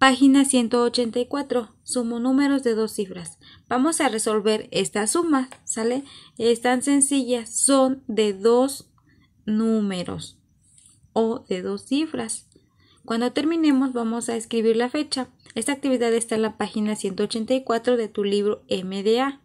Página 184. Sumo números de dos cifras. Vamos a resolver esta suma, ¿sale? Es tan sencilla, son de dos números o de dos cifras. Cuando terminemos vamos a escribir la fecha. Esta actividad está en la página 184 de tu libro MDA.